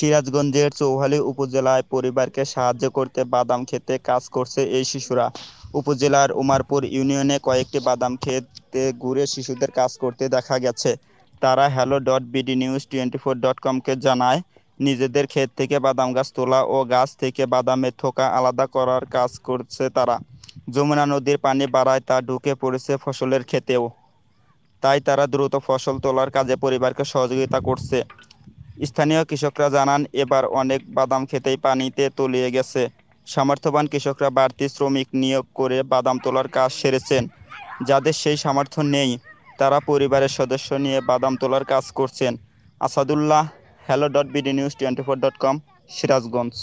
সিরাজগঞ্জের চৌহালি উপজেলায় পরিবারকে সাহায্য করতে বাদাম খেতে কাজ করছে এই শিশুরা উপজেলার উমারপুর ইউনিয়নে কয়েকটি বাদাম খেতে ঘুরে শিশুদের কাজ করতে দেখা গেছে তারা hello dot BD news twenty four dot কমকে জানায় নিজেদের ক্ষেত থেকে বাদাম গাছ তোলা ও গাছ থেকে বাদামের থোকা আলাদা করার কাজ করছে তারা যমুনা নদীর পানি বাড়ায় তা ঢুকে পড়েছে ফসলের ক্ষেতেও তাই তারা দ্রুত ফসল তোলার কাজে পরিবারকে সহযোগিতা করছে স্থানীয় কৃষকরা জানান এবার অনেক বাদাম খেতেই পানিতে তলিয়ে গেছে সামর্থ্যবান কৃষকরা বাড়তি শ্রমিক নিয়োগ করে বাদাম তোলার কাজ সেরেছেন যাদের সেই সামর্থ্য নেই তারা পরিবারের সদস্য নিয়ে বাদাম তোলার কাজ করছেন Asadullah hello dot BD news twenty four dot com Sirajganj